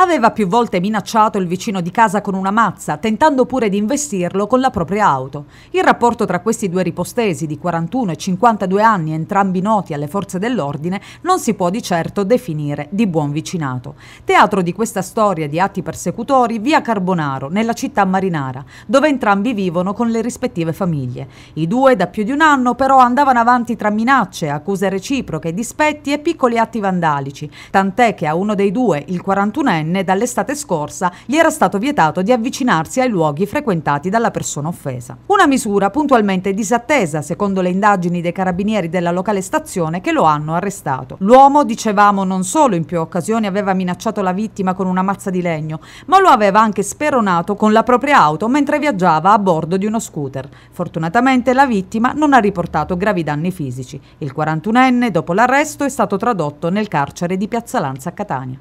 Aveva più volte minacciato il vicino di casa con una mazza, tentando pure di investirlo con la propria auto. Il rapporto tra questi due ripostesi di 41 e 52 anni, entrambi noti alle forze dell'ordine, non si può di certo definire di buon vicinato. Teatro di questa storia di atti persecutori, via Carbonaro, nella città marinara, dove entrambi vivono con le rispettive famiglie. I due da più di un anno però andavano avanti tra minacce, accuse reciproche, dispetti e piccoli atti vandalici, tant'è che a uno dei due, il 41enne, minorenne, dall'estate scorsa gli era stato vietato di avvicinarsi ai luoghi frequentati dalla persona offesa. Una misura puntualmente disattesa, secondo le indagini dei carabinieri della locale stazione che lo hanno arrestato. L'uomo, dicevamo, non solo in più occasioni aveva minacciato la vittima con una mazza di legno, ma lo aveva anche speronato con la propria auto mentre viaggiava a bordo di uno scooter. Fortunatamente la vittima non ha riportato gravi danni fisici. Il 41enne, dopo l'arresto, è stato tradotto nel carcere di Piazza Lanza a Catania.